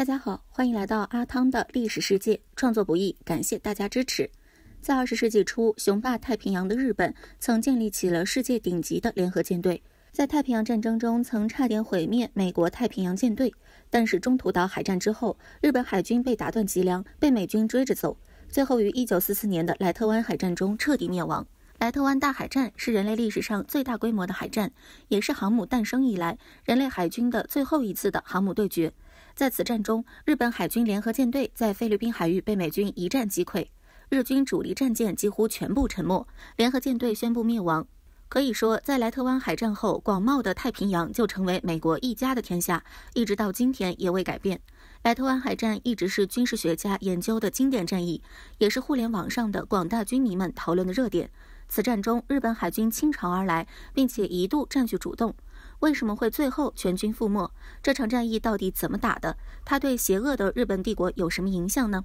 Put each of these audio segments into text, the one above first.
大家好，欢迎来到阿汤的历史世界。创作不易，感谢大家支持。在二十世纪初，雄霸太平洋的日本曾建立起了世界顶级的联合舰队，在太平洋战争中曾差点毁灭美国太平洋舰队。但是中途岛海战之后，日本海军被打断脊梁，被美军追着走，最后于一九四四年的莱特湾海战中彻底灭亡。莱特湾大海战是人类历史上最大规模的海战，也是航母诞生以来人类海军的最后一次的航母对决。在此战中，日本海军联合舰队在菲律宾海域被美军一战击溃，日军主力战舰几乎全部沉没，联合舰队宣布灭亡。可以说，在莱特湾海战后，广袤的太平洋就成为美国一家的天下，一直到今天也未改变。莱特湾海战一直是军事学家研究的经典战役，也是互联网上的广大军迷们讨论的热点。此战中，日本海军倾巢而来，并且一度占据主动。为什么会最后全军覆没？这场战役到底怎么打的？它对邪恶的日本帝国有什么影响呢？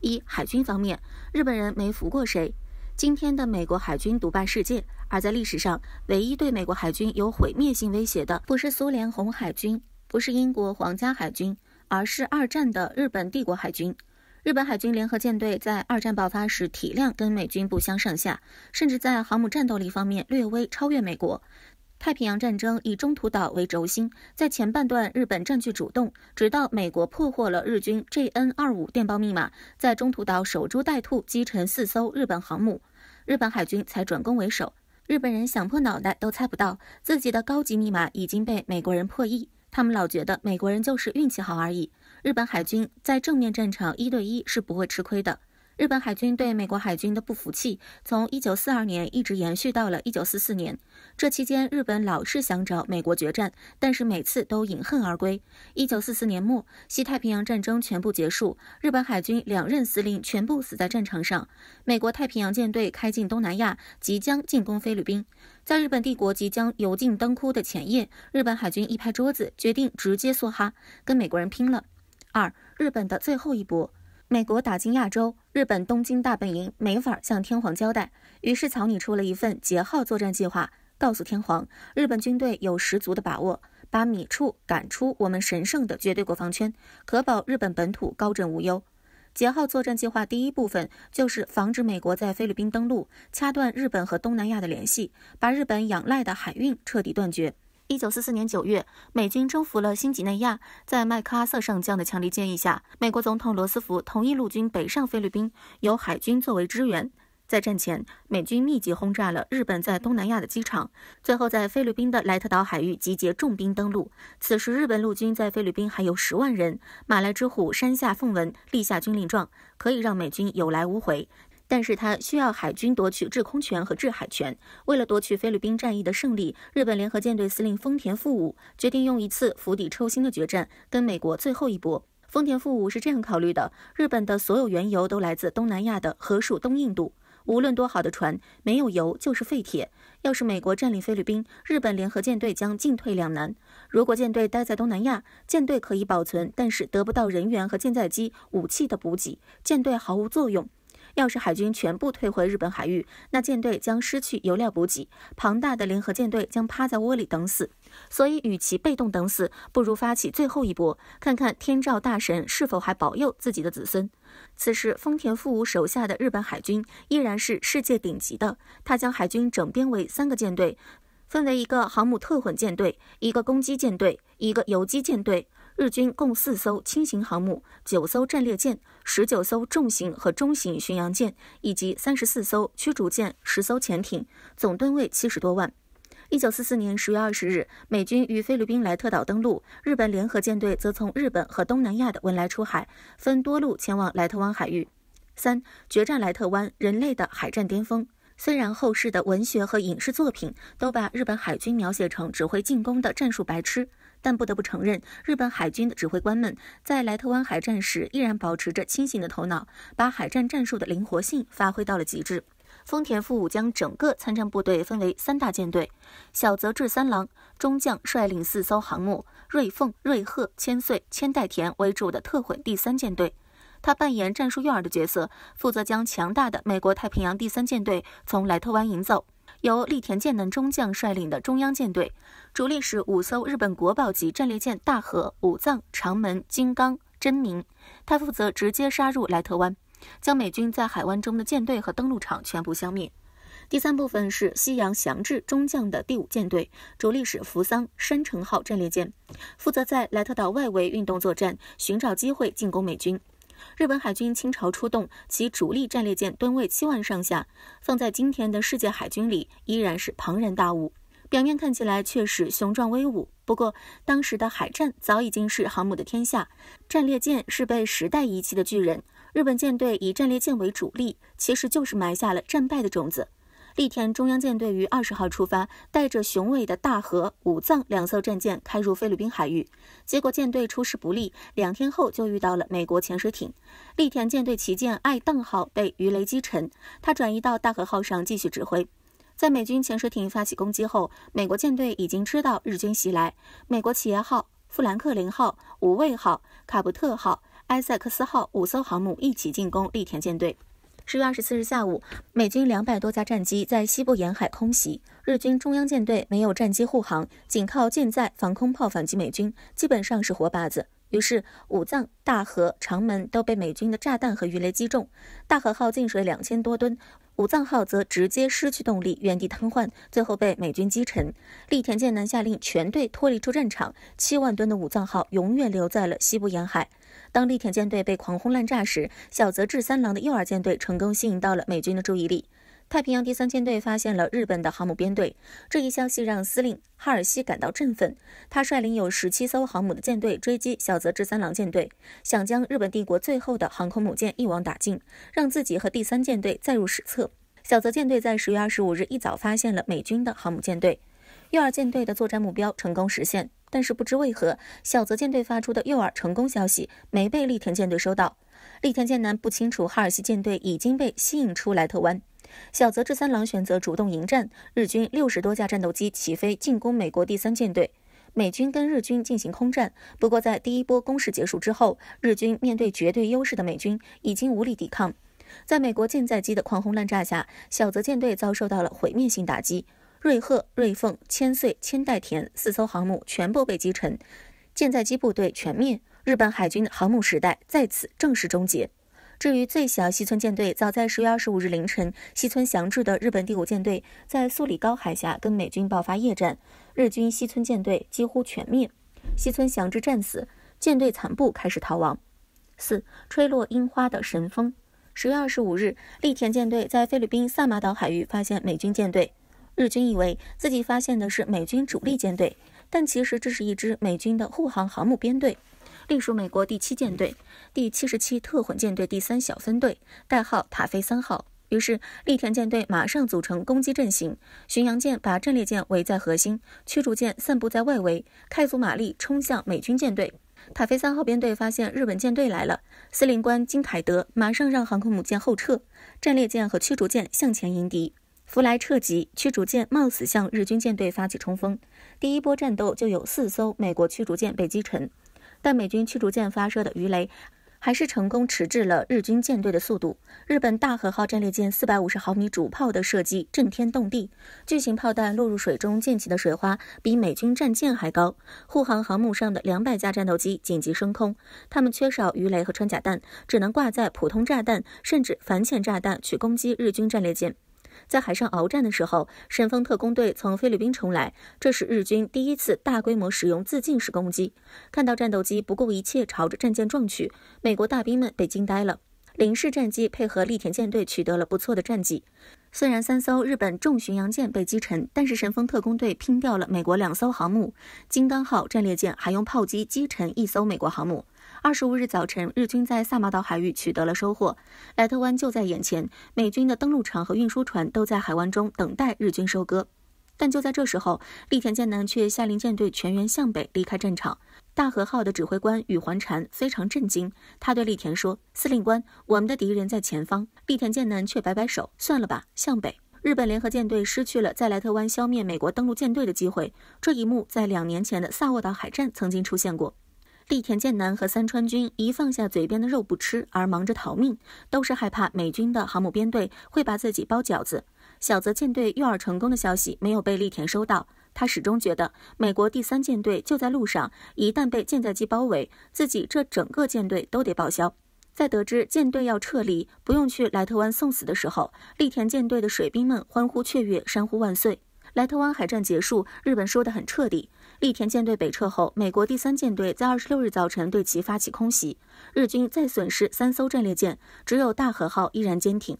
一海军方面，日本人没服过谁。今天的美国海军独霸世界，而在历史上，唯一对美国海军有毁灭性威胁的，不是苏联红海军，不是英国皇家海军，而是二战的日本帝国海军。日本海军联合舰队在二战爆发时体量跟美军不相上下，甚至在航母战斗力方面略微超越美国。太平洋战争以中途岛为轴心，在前半段日本占据主动，直到美国破获了日军 JN 二五电报密码，在中途岛守株待兔，击沉四艘日本航母，日本海军才转攻为守。日本人想破脑袋都猜不到自己的高级密码已经被美国人破译，他们老觉得美国人就是运气好而已。日本海军在正面战场一对一是不会吃亏的。日本海军对美国海军的不服气，从一九四二年一直延续到了一九四四年。这期间，日本老是想找美国决战，但是每次都饮恨而归。一九四四年末，西太平洋战争全部结束，日本海军两任司令全部死在战场上。美国太平洋舰队开进东南亚，即将进攻菲律宾。在日本帝国即将油尽灯枯的前夜，日本海军一拍桌子，决定直接梭哈，跟美国人拼了。二，日本的最后一搏，美国打进亚洲。日本东京大本营没法向天皇交代，于是草拟出了一份“杰号”作战计划，告诉天皇，日本军队有十足的把握把米处赶出我们神圣的绝对国防圈，可保日本本土高枕无忧。“杰号”作战计划第一部分就是防止美国在菲律宾登陆，掐断日本和东南亚的联系，把日本仰赖的海运彻底断绝。一九四四年九月，美军征服了新几内亚。在麦克阿瑟上将的强烈建议下，美国总统罗斯福同意陆军北上菲律宾，由海军作为支援。在战前，美军密集轰炸了日本在东南亚的机场，最后在菲律宾的莱特岛海域集结重兵登陆。此时，日本陆军在菲律宾还有十万人。马来之虎山下奉文立下军令状，可以让美军有来无回。但是他需要海军夺取制空权和制海权。为了夺取菲律宾战役的胜利，日本联合舰队司令丰田富武决定用一次釜底抽薪的决战，跟美国最后一搏。丰田富武是这样考虑的：日本的所有原油都来自东南亚的河属东印度，无论多好的船，没有油就是废铁。要是美国占领菲律宾，日本联合舰队将进退两难。如果舰队待在东南亚，舰队可以保存，但是得不到人员和舰载机、武器的补给，舰队毫无作用。要是海军全部退回日本海域，那舰队将失去油料补给，庞大的联合舰队将趴在窝里等死。所以，与其被动等死，不如发起最后一搏，看看天照大神是否还保佑自己的子孙。此时，丰田富武手下的日本海军依然是世界顶级的。他将海军整编为三个舰队，分为一个航母特混舰队、一个攻击舰队、一个游击舰队。日军共四艘轻型航母、九艘战列舰、十九艘重型和中型巡洋舰，以及三十四艘驱逐舰、十艘潜艇，总吨位七十多万。一九四四年十月二十日，美军于菲律宾莱特岛登陆，日本联合舰队则从日本和东南亚的文莱出海，分多路前往莱特湾海域。三决战莱特湾，人类的海战巅峰。虽然后世的文学和影视作品都把日本海军描写成只会进攻的战术白痴。但不得不承认，日本海军的指挥官们在莱特湾海战时依然保持着清醒的头脑，把海战战术的灵活性发挥到了极致。丰田富武将整个参战部队分为三大舰队，小泽治三郎中将率领四艘航母“瑞凤”“瑞鹤”“千岁”“千代田”为主的特混第三舰队，他扮演战术诱饵的角色，负责将强大的美国太平洋第三舰队从莱特湾引走。由栗田健男中将率领的中央舰队，主力是五艘日本国宝级战列舰大和、武藏、长门、金刚、真名，他负责直接杀入莱特湾，将美军在海湾中的舰队和登陆场全部消灭。第三部分是西洋祥治中将的第五舰队，主力是扶桑、山城号战列舰，负责在莱特岛外围运动作战，寻找机会进攻美军。日本海军倾巢出动，其主力战列舰吨位七万上下，放在今天的世界海军里依然是庞然大物。表面看起来确实雄壮威武，不过当时的海战早已经是航母的天下，战列舰是被时代遗弃的巨人。日本舰队以战列舰为主力，其实就是埋下了战败的种子。立田中央舰队于二十号出发，带着雄伟的大和、武藏两艘战舰开入菲律宾海域。结果舰队出师不利，两天后就遇到了美国潜水艇。立田舰队旗舰爱宕号被鱼雷击沉，他转移到大和号上继续指挥。在美军潜水艇发起攻击后，美国舰队已经知道日军袭来。美国企业号、富兰克林号、无畏号、卡伯特号、埃塞克斯号五艘航母一起进攻立田舰队。十月二十四日下午，美军两百多架战机在西部沿海空袭日军中央舰队，没有战机护航，仅靠舰载防空炮反击美军，基本上是活靶子。于是，武藏、大和、长门都被美军的炸弹和鱼雷击中，大和号进水两千多吨，武藏号则直接失去动力，原地瘫痪，最后被美军击沉。栗田健南下令全队脱离出战场，七万吨的武藏号永远留在了西部沿海。当力铁舰队被狂轰滥炸时，小泽治三郎的诱饵舰队成功吸引到了美军的注意力。太平洋第三舰队发现了日本的航母编队，这一消息让司令哈尔西感到振奋。他率领有十七艘航母的舰队追击小泽治三郎舰队，想将日本帝国最后的航空母舰一网打尽，让自己和第三舰队载入史册。小泽舰队在十月二十五日一早发现了美军的航母舰队。诱饵舰队的作战目标成功实现，但是不知为何，小泽舰队发出的诱饵成功消息没被利田舰队收到。利田舰男不清楚哈尔西舰队已经被吸引出莱特湾。小泽治三郎选择主动迎战，日军六十多架战斗机起飞进攻美国第三舰队。美军跟日军进行空战，不过在第一波攻势结束之后，日军面对绝对优势的美军已经无力抵抗。在美国舰载机的狂轰滥炸下，小泽舰队遭受到了毁灭性打击。瑞鹤、瑞凤、千岁、千代田四艘航母全部被击沉，舰载机部队全灭。日本海军航母时代再次正式终结。至于最小西村舰队，早在十月二十五日凌晨，西村祥治的日本第五舰队在苏里高海峡跟美军爆发夜战，日军西村舰队几乎全灭，西村祥治战死，舰队残部开始逃亡。四吹落樱花的神风，十月二十五日，利田舰队在菲律宾萨马岛海域发现美军舰队。日军以为自己发现的是美军主力舰队，但其实这是一支美军的护航航母编队，隶属美国第七舰队第七十七特混舰队第三小分队，代号塔菲三号。于是，利田舰队马上组成攻击阵型，巡洋舰把战列舰围在核心，驱逐舰散布在外围，开足马力冲向美军舰队。塔菲三号编队发现日本舰队来了，司令官金凯德马上让航空母舰后撤，战列舰和驱逐舰向前迎敌。弗莱彻级驱逐舰冒死向日军舰队发起冲锋，第一波战斗就有四艘美国驱逐舰被击沉，但美军驱逐舰发射的鱼雷还是成功迟滞了日军舰队的速度。日本大和号战列舰四百五十毫米主炮的射击震天动地，巨型炮弹落入水中溅起的水花比美军战舰还高。护航航母上的两百架战斗机紧急升空，他们缺少鱼雷和穿甲弹，只能挂在普通炸弹甚至反潜炸弹去攻击日军战列舰。在海上鏖战的时候，神风特工队从菲律宾冲来，这是日军第一次大规模使用自尽式攻击。看到战斗机不顾一切朝着战舰撞去，美国大兵们被惊呆了。零式战机配合利田舰队取得了不错的战绩。虽然三艘日本重巡洋舰被击沉，但是神风特工队拼掉了美国两艘航母，金刚号战列舰还用炮击击沉一艘美国航母。二十五日早晨，日军在萨马岛海域取得了收获，莱特湾就在眼前，美军的登陆场和运输船都在海湾中等待日军收割。但就在这时候，栗田健男却下令舰队全员向北离开战场。大和号的指挥官宇环禅非常震惊，他对栗田说：“司令官，我们的敌人在前方。”栗田健男却摆摆手：“算了吧，向北。”日本联合舰队失去了在莱特湾消灭美国登陆舰队的机会。这一幕在两年前的萨沃岛海战曾经出现过。立田健男和三川军一放下嘴边的肉不吃，而忙着逃命，都是害怕美军的航母编队会把自己包饺子。小泽舰队诱饵成功的消息没有被立田收到，他始终觉得美国第三舰队就在路上，一旦被舰载机包围，自己这整个舰队都得报销。在得知舰队要撤离，不用去莱特湾送死的时候，立田舰队的水兵们欢呼雀跃，山呼万岁。莱特湾海战结束，日本输得很彻底。利田舰队北撤后，美国第三舰队在二十六日早晨对其发起空袭，日军再损失三艘战列舰，只有大和号依然坚挺。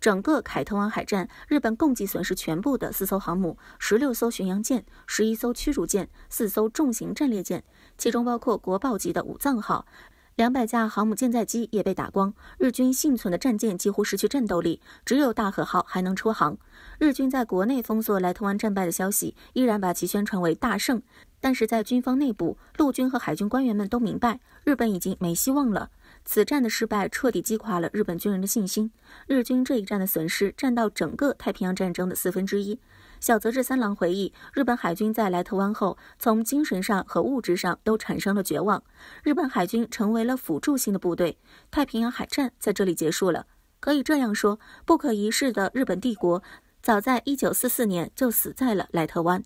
整个凯特湾海战，日本共计损失全部的四艘航母、十六艘巡洋舰、十一艘驱逐舰、四艘重型战列舰，其中包括国宝级的武藏号。两百架航母舰载机也被打光，日军幸存的战舰几乎失去战斗力，只有大和号还能出航。日军在国内封锁莱特湾战败的消息，依然把其宣传为大胜。但是在军方内部，陆军和海军官员们都明白，日本已经没希望了。此战的失败彻底击垮了日本军人的信心。日军这一战的损失占到整个太平洋战争的四分之一。小泽治三郎回忆，日本海军在莱特湾后，从精神上和物质上都产生了绝望。日本海军成为了辅助性的部队，太平洋海战在这里结束了。可以这样说，不可一世的日本帝国，早在1944年就死在了莱特湾。